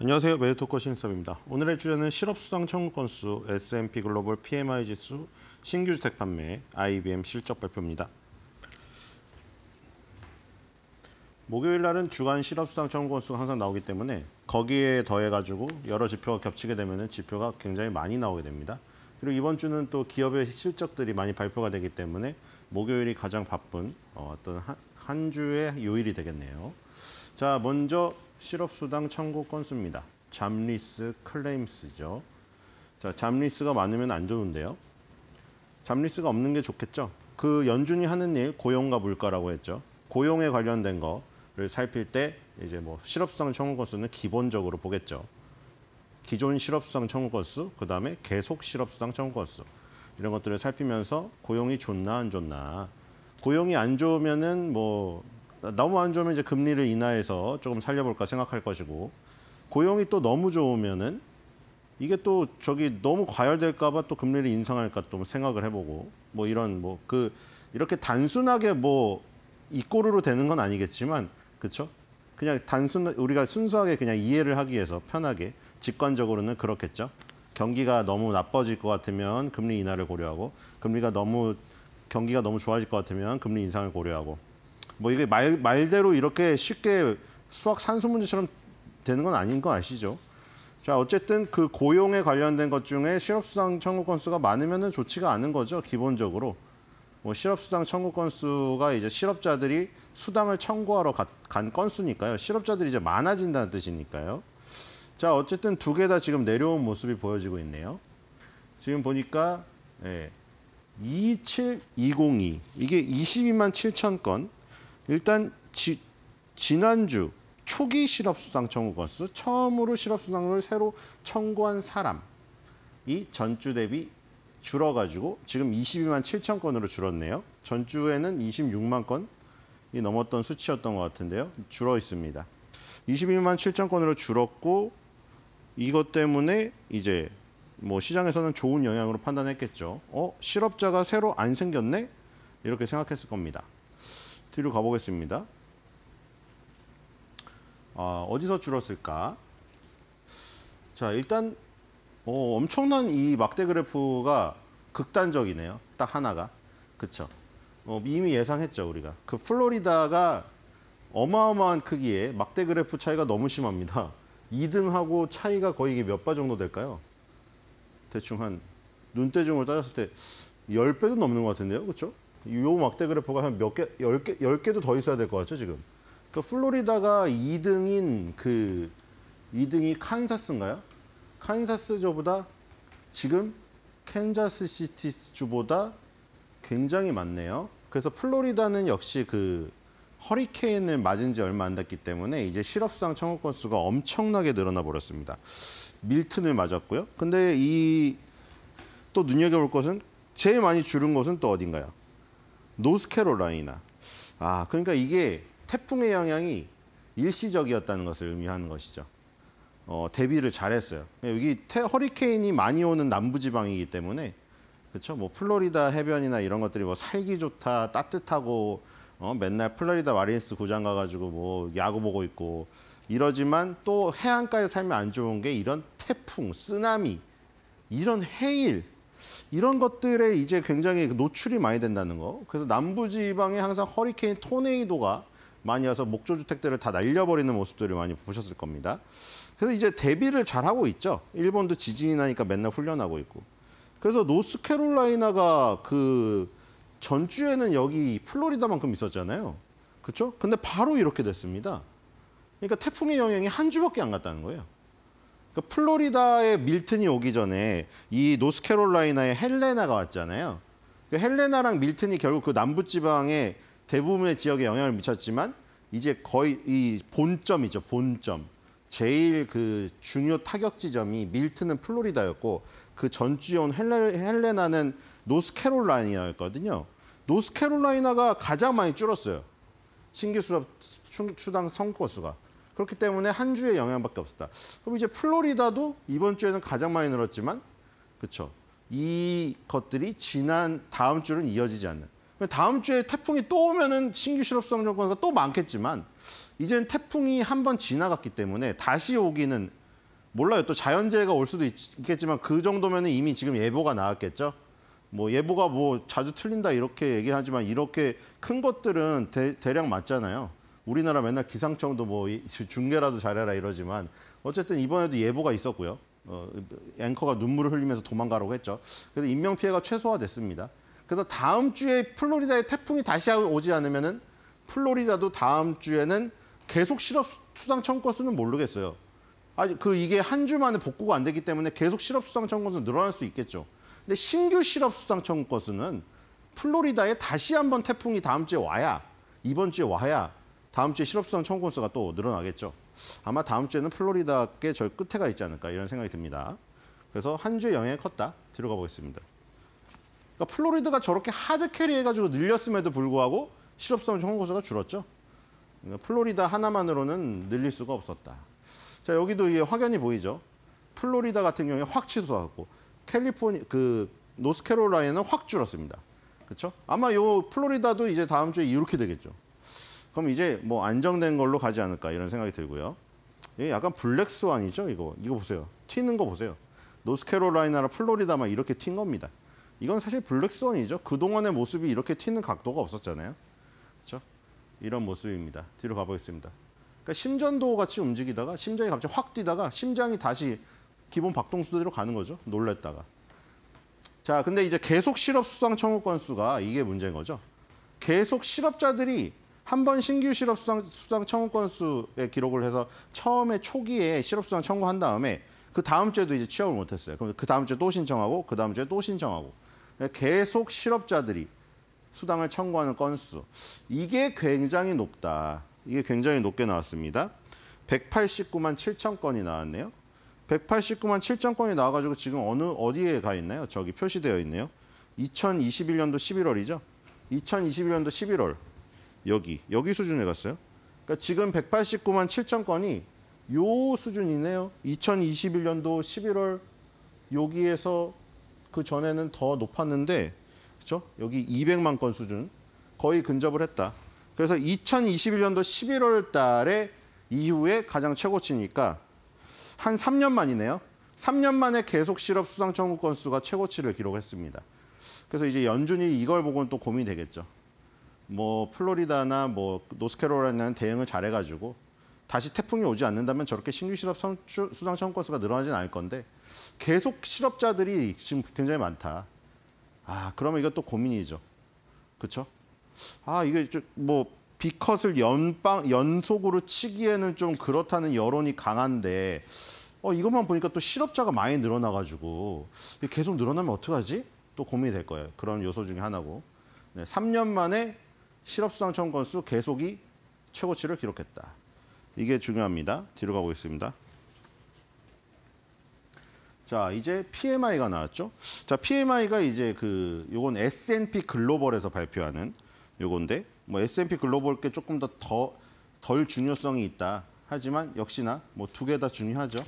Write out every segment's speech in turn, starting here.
안녕하세요. 메디토커 신섭입니다. 오늘의 주제는 실업수당 청구 건수, S&P 글로벌 PMI 지수, 신규 주택 판매, IBM 실적 발표입니다. 목요일 날은 주간 실업수당 청구 건수가 항상 나오기 때문에 거기에 더해가지고 여러 지표가 겹치게 되면 지표가 굉장히 많이 나오게 됩니다. 그리고 이번 주는 또 기업의 실적들이 많이 발표가 되기 때문에 목요일이 가장 바쁜 어, 어떤 한 주의 요일이 되겠네요. 자, 먼저 실업수당 청구 건수입니다. 잡리스 클레임스죠. 자, 잡리스가 많으면 안 좋은데요. 잡리스가 없는 게 좋겠죠. 그 연준이 하는 일 고용과 물가라고 했죠. 고용에 관련된 거를 살필 때 이제 뭐 실업수당 청구 건수는 기본적으로 보겠죠. 기존 실업수당 청구 건수, 그다음에 계속 실업수당 청구 건수 이런 것들을 살피면서 고용이 좋나 안 좋나. 고용이 안 좋으면은 뭐 너무 안 좋으면 이제 금리를 인하해서 조금 살려볼까 생각할 것이고 고용이 또 너무 좋으면은 이게 또 저기 너무 과열될까봐 또 금리를 인상할까 또 생각을 해보고 뭐 이런 뭐 그 이렇게 단순하게 뭐 이꼬르로 되는 건 아니겠지만 그렇죠? 그냥 단순 우리가 순수하게 그냥 이해를 하기 위해서 편하게 직관적으로는 그렇겠죠. 경기가 너무 나빠질 것 같으면 금리 인하를 고려하고 금리가 너무 경기가 너무 좋아질 것 같으면 금리 인상을 고려하고 뭐 이게 말, 말대로 이렇게 쉽게 수학 산수 문제처럼 되는 건 아닌 거 아시죠? 자, 어쨌든 그 고용에 관련된 것 중에 실업수당 청구 건수가 많으면 좋지가 않은 거죠, 기본적으로. 뭐 실업수당 청구 건수가 이제 실업자들이 수당을 청구하러 가, 간 건수니까요. 실업자들이 이제 많아진다는 뜻이니까요. 자, 어쨌든 두 개 다 지금 내려온 모습이 보여지고 있네요. 지금 보니까 예, 27202, 이게 22만 7천 건, 일단 지, 지난주 초기 실업수당 청구 건수 처음으로 실업수당을 새로 청구한 사람이 전주 대비 줄어가지고 지금 22만 7천 건으로 줄었네요. 전주에는 26만 건이 넘었던 수치였던 것 같은데요. 줄어 있습니다. 22만 7천 건으로 줄었고 이것 때문에 이제 뭐 시장에서는 좋은 영향으로 판단했겠죠. 어 실업자가 새로 안 생겼네 이렇게 생각했을 겁니다. 뒤로 가보겠습니다. 어, 어디서 줄었을까? 자, 일단 오, 어, 엄청난 이 막대 그래프가 극단적이네요. 딱 하나가. 그쵸? 어, 이미 예상했죠, 우리가. 그 플로리다가 어마어마한 크기에 막대 그래프 차이가 너무 심합니다. 2등하고 차이가 거의 몇 바 정도 될까요? 대충 한눈대중을 따졌을 때 10배도 넘는 것 같은데요. 그렇죠? 요 막대 그래프가 한 몇 개, 열 개, 열 개도 더 있어야 될 것 같죠, 지금? 그러니까 그 플로리다가 2등인 그 2등이 칸사스인가요? 칸사스주보다 지금 캔자스 시티주보다 굉장히 많네요. 그래서 플로리다는 역시 그 허리케인을 맞은 지 얼마 안 됐기 때문에 이제 실업수당 청구 건수가 엄청나게 늘어나 버렸습니다. 밀튼을 맞았고요. 근데 이 또 눈여겨볼 것은 제일 많이 줄은 것은 또 어딘가요? 노스캐롤라이나. 아, 그러니까 이게 태풍의 영향이 일시적이었다는 것을 의미하는 것이죠. 어, 대비를 잘했어요. 여기 태, 허리케인이 많이 오는 남부지방이기 때문에 그쵸뭐 플로리다 해변이나 이런 것들이 뭐 살기 좋다, 따뜻하고 어, 맨날 플로리다 마리니스 구장 가가지고 뭐 야구 보고 있고 이러지만 또 해안가에 살면 안 좋은 게 이런 태풍, 쓰나미, 이런 해일 이런 것들에 이제 굉장히 그 노출이 많이 된다는 거. 그래서 남부지방에 항상 허리케인 토네이도가 많이 와서 목조 주택들을 다 날려버리는 모습들을 많이 보셨을 겁니다. 그래서 이제 대비를 잘 하고 있죠. 일본도 지진이 나니까 맨날 훈련하고 있고. 그래서 노스캐롤라이나가 그 전주에는 여기 플로리다만큼 있었잖아요. 그렇죠? 근데 바로 이렇게 됐습니다. 그러니까 태풍의 영향이 한 주밖에 안 갔다는 거예요. 그 플로리다의 밀튼이 오기 전에 이 노스캐롤라이나의 헬레나가 왔잖아요. 그 헬레나랑 밀튼이 결국 그 남부지방의 대부분의 지역에 영향을 미쳤지만 이제 거의 이 본점이죠. 본점. 제일 그 중요 타격 지점이 밀튼은 플로리다였고 그 전주에 헬레, 헬레나는 노스캐롤라이나였거든요. 노스캐롤라이나가 가장 많이 줄었어요. 신규 수당 성거 수가. 그렇기 때문에 한 주의 영향밖에 없었다. 그럼 이제 플로리다도 이번 주에는 가장 많이 늘었지만 그렇죠. 이 것들이 지난 다음 주는 이어지지 않는. 그러니까 다음 주에 태풍이 또 오면은 신규 실업수당 정권가 또 많겠지만 이제는 태풍이 한 번 지나갔기 때문에 다시 오기는 몰라요. 또 자연재해가 올 수도 있겠지만 그 정도면은 이미 지금 예보가 나왔겠죠. 뭐 예보가 뭐 자주 틀린다 이렇게 얘기하지만 이렇게 큰 것들은 대, 대략 맞잖아요. 우리나라 맨날 기상청도 뭐 중계라도 잘해라 이러지만 어쨌든 이번에도 예보가 있었고요. 어, 앵커가 눈물을 흘리면서 도망가라고 했죠. 그래서 인명 피해가 최소화됐습니다. 그래서 다음 주에 플로리다에 태풍이 다시 아, 오지 않으면은 플로리다도 다음 주에는 계속 실업 수당 청구 수는 모르겠어요. 아니 그 이게 한 주 만에 복구가 안 되기 때문에 계속 실업 수당 청구 수는 늘어날 수 있겠죠. 근데 신규 실업 수당 청구 수는 플로리다에 다시 한번 태풍이 다음 주에 와야 이번 주에 와야 다음 주에 실업수당 청구 건수가 또 늘어나겠죠. 아마 다음 주에는 플로리다께 절 끝에가 있지 않을까 이런 생각이 듭니다. 그래서 한 주의 영향이 컸다. 들어 가보겠습니다. 그러니까 플로리다가 저렇게 하드캐리 해가지고 늘렸음에도 불구하고 실업수당 청구 건수가 줄었죠. 그러니까 플로리다 하나만으로는 늘릴 수가 없었다. 자 여기도 이게 확연히 보이죠. 플로리다 같은 경우에 확취소하고 캘리포니 그 노스캐롤라이나는 확 줄었습니다. 그렇죠? 아마 요 플로리다도 이제 다음 주에 이렇게 되겠죠. 그럼 이제 뭐 안정된 걸로 가지 않을까 이런 생각이 들고요. 예, 약간 블랙스완이죠, 이거. 이거 보세요. 튀는 거 보세요. 노스캐롤라이나나 플로리다 만 이렇게 튄 겁니다. 이건 사실 블랙스완이죠. 그동안의 모습이 이렇게 튀는 각도가 없었잖아요. 그렇죠? 이런 모습입니다. 뒤로 가보겠습니다. 그러니까 심전도 같이 움직이다가 심장이 갑자기 확 뛰다가 심장이 다시 기본 박동수대로 가는 거죠. 놀랬다가. 자, 근데 이제 계속 실업 수상 청구 건수가 이게 문제인 거죠. 계속 실업자들이 한번 신규 실업 수당, 수당 청구 건수의 기록을 해서 처음에 초기에 실업 수당 청구한 다음에 그 다음 주에도 이제 취업을 못했어요. 그럼 그 다음 주에 또 신청하고 그 다음 주에 또 신청하고 그러니까 계속 실업자들이 수당을 청구하는 건수 이게 굉장히 높다. 이게 굉장히 높게 나왔습니다. 189만 7천 건이 나왔네요. 189만 7천 건이 나와가지고 지금 어느 어디에 가 있나요? 저기 표시되어 있네요. 2021년도 11월이죠. 2021년도 11월 여기 여기 수준에 갔어요. 그러니까 지금 189만 7천 건이 요 수준이네요. 2021년도 11월 여기에서 그 전에는 더 높았는데 그렇죠? 여기 200만 건 수준 거의 근접을 했다. 그래서 2021년도 11월 달에 이후에 가장 최고치니까 한 3년 만이네요. 3년 만에 계속 실업 수당 청구 건수가 최고치를 기록했습니다. 그래서 이제 연준이 이걸 보고는 또 고민이 되겠죠. 뭐 플로리다나 뭐 노스캐롤라이나는 대응을 잘해가지고 다시 태풍이 오지 않는다면 저렇게 신규 실업 수당 청구 건수가 늘어나진 않을 건데 계속 실업자들이 지금 굉장히 많다. 아 그러면 이것도 고민이죠. 그렇죠? 아 이게 뭐 비컷을 연방 연속으로 치기에는 좀 그렇다는 여론이 강한데 어 이것만 보니까 또 실업자가 많이 늘어나가지고 계속 늘어나면 어떡하지? 또 고민이 될 거예요. 그런 요소 중에 하나고. 네, 3년 만에 실업수당 청 건수 계속이 최고치를 기록했다. 이게 중요합니다. 뒤로 가보겠습니다. 자, 이제 PMI가 나왔죠. 자, PMI가 이제 그 요건 S&P 글로벌에서 발표하는 요건데 뭐 S&P 글로벌게 조금 더 더 덜 중요성이 있다. 하지만 역시나 뭐 두 개 다 중요하죠.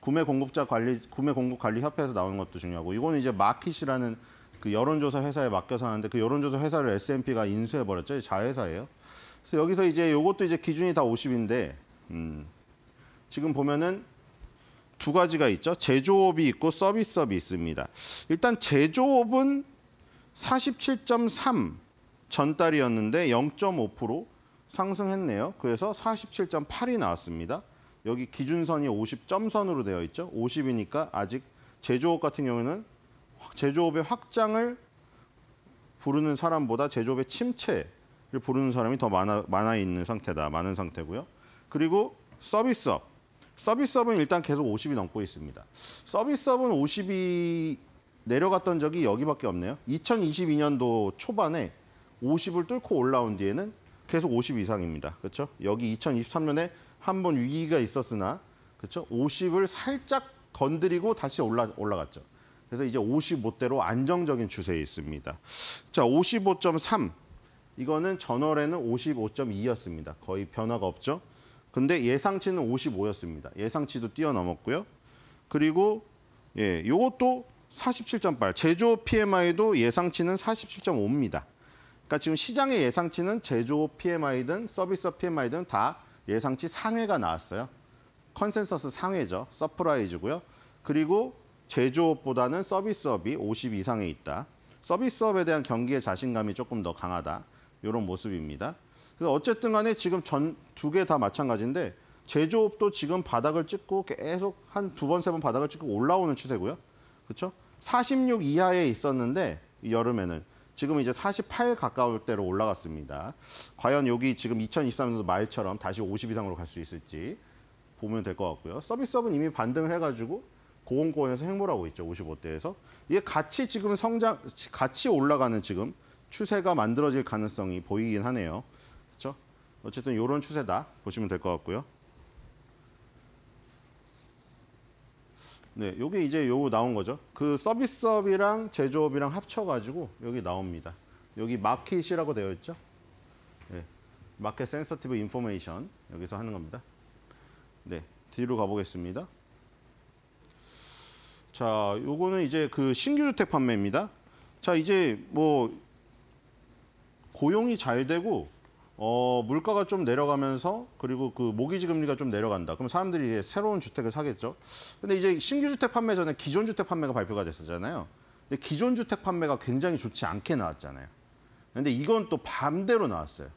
구매 공급자 관리 구매 공급 관리 협회에서 나오는 것도 중요하고 이건 이제 마켓이라는 그 여론조사 회사에 맡겨서 하는데 그 여론조사 회사를 S&P가 인수해 버렸죠. 자회사예요. 그래서 여기서 이제 요것도 이제 기준이 다 50인데 음, 지금 보면은 두 가지가 있죠. 제조업이 있고 서비스업이 있습니다. 일단 제조업은 47.3 전달이었는데 0.5% 상승했네요. 그래서 47.8이 나왔습니다. 여기 기준선이 50점선으로 되어 있죠. 50이니까 아직 제조업 같은 경우는 제조업의 확장을 부르는 사람보다 제조업의 침체를 부르는 사람이 더 많아, 많아 있는 상태다. 많은 상태고요. 그리고 서비스업. 서비스업은 일단 계속 50이 넘고 있습니다. 서비스업은 50이 내려갔던 적이 여기밖에 없네요. 2022년도 초반에 50을 뚫고 올라온 뒤에는 계속 50 이상입니다. 그렇죠? 여기 2023년에 한 번 위기가 있었으나 그렇죠? 50을 살짝 건드리고 다시 올라 올라갔죠. 그래서 이제 55대로 안정적인 추세에 있습니다. 자, 55.3. 이거는 전월에는 55.2였습니다. 거의 변화가 없죠. 근데 예상치는 55였습니다. 예상치도 뛰어넘었고요. 그리고 예, 요것도 47.8. 제조 PMI도 예상치는 47.5입니다. 그러니까 지금 시장의 예상치는 제조 PMI든 서비스 PMI든 다 예상치 상회가 나왔어요. 컨센서스 상회죠. 서프라이즈고요. 그리고 제조업보다는 서비스업이 50 이상에 있다. 서비스업에 대한 경기의 자신감이 조금 더 강하다. 이런 모습입니다. 그래서 어쨌든 간에 지금 전 두 개 다 마찬가지인데 제조업도 지금 바닥을 찍고 계속 한 두 번, 세 번 바닥을 찍고 올라오는 추세고요. 그렇죠? 46 이하에 있었는데 여름에는 지금 이제 48 가까울 때로 올라갔습니다. 과연 여기 지금 2023년도 말처럼 다시 50 이상으로 갈 수 있을지 보면 될 것 같고요. 서비스업은 이미 반등을 해가지고 고공권에서 행보라고 있죠. 55대에서. 이게 같이 지금 성장 같이 올라가는 지금 추세가 만들어질 가능성이 보이긴 하네요. 그렇죠? 어쨌든 이런 추세다 보시면 될 것 같고요. 네, 요게 이제 요거 나온 거죠. 그 서비스업이랑 제조업이랑 합쳐가지고 여기 나옵니다. 여기 마켓이라고 되어 있죠. 네, 마켓 센서티브 인포메이션 여기서 하는 겁니다. 네, 뒤로 가보겠습니다. 자, 요거는 이제 그 신규 주택 판매입니다. 자, 이제 뭐 고용이 잘 되고 어, 물가가 좀 내려가면서 그리고 그 모기지 금리가 좀 내려간다. 그럼 사람들이 이제 새로운 주택을 사겠죠. 근데 이제 신규 주택 판매 전에 기존 주택 판매가 발표가 됐었잖아요. 근데 기존 주택 판매가 굉장히 좋지 않게 나왔잖아요. 근데 이건 또 반대로 나왔어요.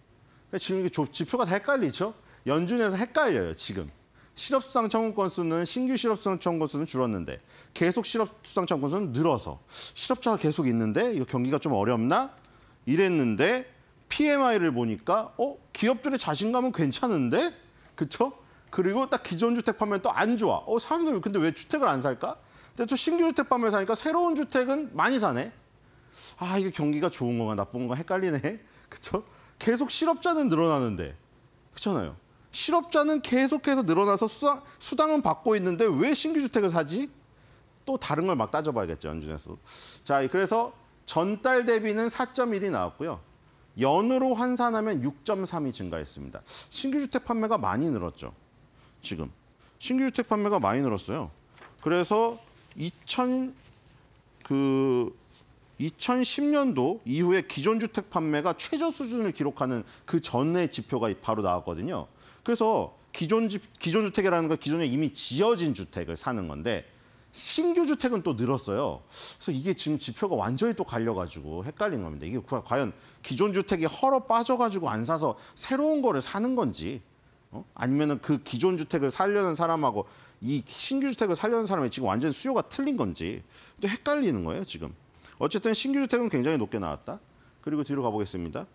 그러니까 지금 이게 지표가 다 헷갈리죠? 연준에서 헷갈려요, 지금. 실업수당 청구 건수는 신규 실업수당 청구 건수는 줄었는데 계속 실업수당 청구 건수는 늘어서 실업자가 계속 있는데 이거 경기가 좀 어렵나 이랬는데 PMI를 보니까 어 기업들의 자신감은 괜찮은데 그쵸? 그리고 딱 기존 주택 파면 또 안 좋아. 어 사람들 이 근데 왜 주택을 안 살까? 근데 또 신규 주택 파면 사니까 새로운 주택은 많이 사네. 아 이게 경기가 좋은 건가 나쁜 건가 헷갈리네. 그쵸? 계속 실업자는 늘어나는데 그렇잖아요. 실업자는 계속해서 늘어나서 수당, 수당은 받고 있는데 왜 신규 주택을 사지? 또 다른 걸 막 따져봐야겠죠, 연준에서. 자, 그래서 전달 대비는 4.1이 나왔고요. 연으로 환산하면 6.3이 증가했습니다. 신규 주택 판매가 많이 늘었죠. 지금. 신규 주택 판매가 많이 늘었어요. 그래서 2000, 그 2010년도 이후에 기존 주택 판매가 최저 수준을 기록하는 그 전의 지표가 바로 나왔거든요. 그래서 기존 집, 기존 주택이라는 건 기존에 이미 지어진 주택을 사는 건데 신규 주택은 또 늘었어요. 그래서 이게 지금 지표가 완전히 또 갈려가지고 헷갈리는 겁니다. 이게 과연 기존 주택이 헐어 빠져가지고 안 사서 새로운 거를 사는 건지 어? 아니면 은그 기존 주택을 살려는 사람하고 이 신규 주택을 살려는 사람이 지금 완전히 수요가 틀린 건지 또 헷갈리는 거예요 지금. 어쨌든 신규 주택은 굉장히 높게 나왔다. 그리고 뒤로 가보겠습니다.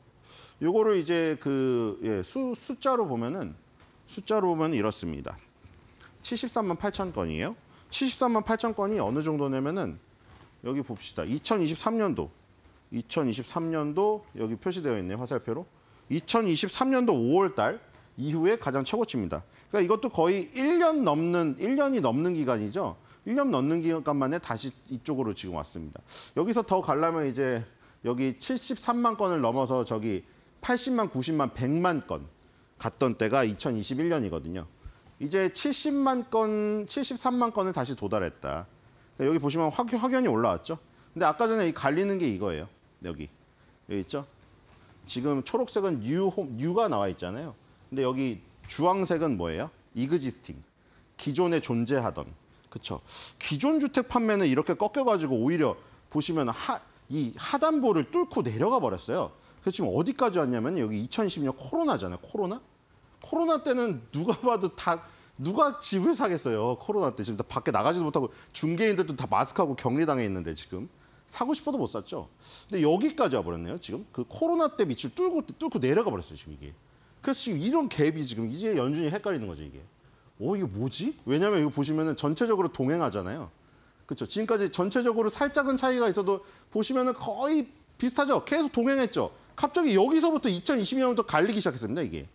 요거를 이제 그 예, 수, 숫자로 보면은 숫자로 보면 이렇습니다. 73만 8천 건이에요. 73만 8천 건이 어느 정도냐면은 여기 봅시다. 2023년도 2023년도 여기 표시되어 있네요. 화살표로. 2023년도 5월 달 이후에 가장 최고치입니다. 그러니까 이것도 거의 1년 넘는 1년이 넘는 기간이죠. 1년 넘는 기간 만에 다시 이쪽으로 지금 왔습니다. 여기서 더 가려면 이제 여기 73만 건을 넘어서 저기 80만, 90만, 100만 건 갔던 때가 2021년이거든요. 이제 70만 건, 73만 건을 다시 도달했다. 그러니까 여기 보시면 확, 확연히 올라왔죠. 근데 아까 전에 갈리는 게 이거예요. 여기. 여기 있죠? 지금 초록색은 뉴, 뉴가 나와 있잖아요. 근데 여기 주황색은 뭐예요? 이그지스팅. 기존에 존재하던. 그쵸 기존 주택 판매는 이렇게 꺾여가지고 오히려 보시면 하, 이 하단부를 뚫고 내려가 버렸어요. 그래서 지금 어디까지 왔냐면 여기 2020년 코로나잖아요. 코로나? 코로나 때는 누가 봐도 다 누가 집을 사겠어요. 코로나 때 지금 다 밖에 나가지도 못하고 중개인들도 다 마스크하고 격리당해 있는데 지금 사고 싶어도 못 샀죠. 근데 여기까지 와버렸네요. 지금 그 코로나 때 밑을 뚫고 뚫고 내려가 버렸어요. 지금 이게. 그래서 지금 이런 갭이 지금 이제 연준이 헷갈리는 거죠. 이게. 어 이게 뭐지? 왜냐면 이거 보시면은 전체적으로 동행하잖아요. 그렇죠. 지금까지 전체적으로 살짝은 차이가 있어도 보시면은 거의 비슷하죠. 계속 동행했죠. 갑자기 여기서부터 2022년부터 갈리기 시작했습니다, 이게.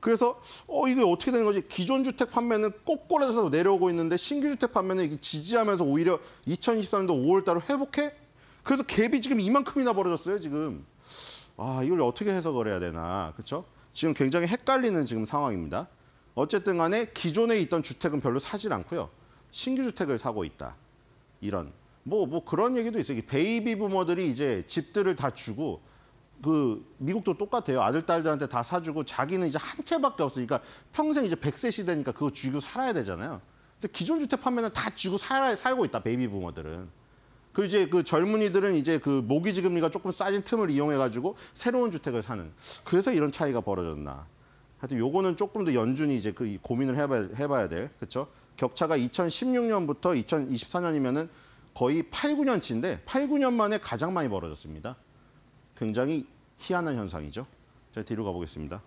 그래서 어 이게 어떻게 되는 거지? 기존 주택 판매는 꼬꼬라져서 내려오고 있는데 신규 주택 판매는 이게 지지하면서 오히려 2023년도 5월 달로 회복해? 그래서 갭이 지금 이만큼이나 벌어졌어요, 지금. 아, 이걸 어떻게 해석을 해야 되나. 그렇죠? 지금 굉장히 헷갈리는 지금 상황입니다. 어쨌든 간에 기존에 있던 주택은 별로 사질 않고요. 신규 주택을 사고 있다. 이런 뭐뭐 뭐 그런 얘기도 있어요. 베이비 부모들이 이제 집들을 다 주고 그 미국도 똑같아요. 아들 딸들한테 다 사주고 자기는 이제 한 채밖에 없으니까 그러니까 평생 이제 백세 시대니까 그거 쥐고 살아야 되잖아요. 근데 기존 주택 판매는 다 쥐고 살아, 살고 있다. 베이비 부모들은. 그 이제 그 젊은이들은 이제 그 모기지 금리가 조금 싸진 틈을 이용해 가지고 새로운 주택을 사는. 그래서 이런 차이가 벌어졌나. 하여튼 요거는 조금 더 연준이 이제 그 고민을 해봐야, 해봐야 돼. 그렇죠. 격차가 2016년부터 2024년이면은 거의 8, 9년치인데 8, 9년 만에 가장 많이 벌어졌습니다. 굉장히 희한한 현상이죠. 자, 뒤로 가보겠습니다.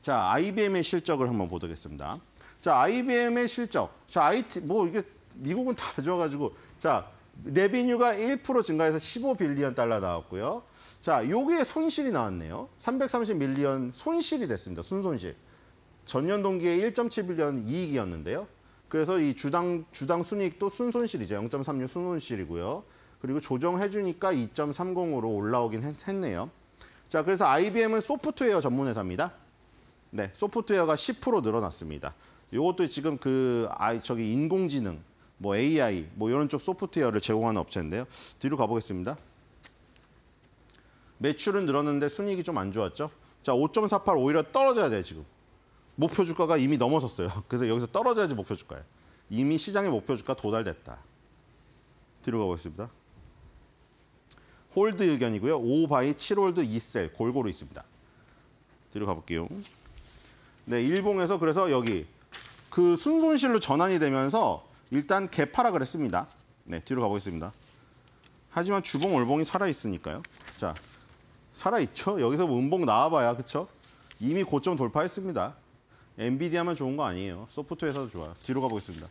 자, IBM의 실적을 한번 보도겠습니다. 록 자, IBM의 실적. 자, IT, 뭐 이게 미국은 다 좋아가지고. 자, 레비뉴가 1% 증가해서 15빌리언 달러 나왔고요. 자, 요게 손실이 나왔네요. 330밀리언 손실이 됐습니다. 순손실. 전년 동기에 1.7빌리언 이익이었는데요. 그래서 이 주당, 주당 순익도 순손실이죠. 0.36 순손실이고요. 그리고 조정해주니까 2.30으로 올라오긴 했, 했네요. 자, 그래서 IBM은 소프트웨어 전문 회사입니다. 네, 소프트웨어가 10% 늘어났습니다. 이것도 지금 그 아이 저기 인공지능, 뭐 AI, 뭐 이런 쪽 소프트웨어를 제공하는 업체인데요. 뒤로 가보겠습니다. 매출은 늘었는데 순이익이 좀 안 좋았죠. 자, 5.48 오히려 떨어져야 돼 지금. 목표 주가가 이미 넘어섰어요. 그래서 여기서 떨어져야지 목표 주가예요. 이미 시장의 목표 주가 도달됐다. 뒤로 가보겠습니다. 홀드 의견이고요. 5바이 7홀드 2셀 골고루 있습니다. 뒤로 가볼게요. 네, 일봉에서 그래서 여기 그 순손실로 전환이 되면서 일단 개파라 그랬습니다. 네, 뒤로 가보겠습니다. 하지만 주봉 월봉이 살아있으니까요. 자, 살아있죠? 여기서 뭐 음봉 나와봐야, 그쵸? 이미 고점 돌파했습니다. 엔비디아만 좋은 거 아니에요. 소프트 웨어에서도 좋아요. 뒤로 가보겠습니다.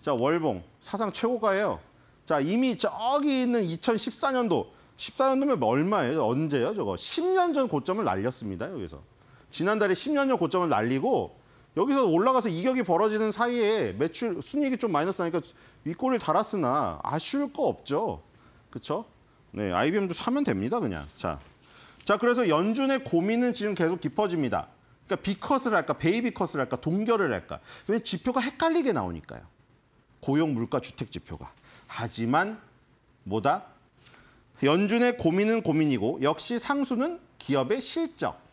자, 월봉 사상 최고가예요. 자, 이미 저기 있는 2014년도 14년도면 얼마예요? 언제요? 저거 10년 전 고점을 날렸습니다. 여기서 지난달에 10년 전 고점을 날리고 여기서 올라가서 이격이 벌어지는 사이에 매출 순이익이 좀 마이너스 나니까 윗골을 달았으나 아쉬울 거 없죠. 그렇죠? 네, IBM도 사면 됩니다, 그냥. 자. 자, 그래서 연준의 고민은 지금 계속 깊어집니다. 그러니까 비컷을 할까, 베이비 컷을 할까, 동결을 할까. 왜 지표가 헷갈리게 나오니까요. 고용 물가 주택 지표가. 하지만 뭐다? 연준의 고민은 고민이고 역시 상수는 기업의 실적,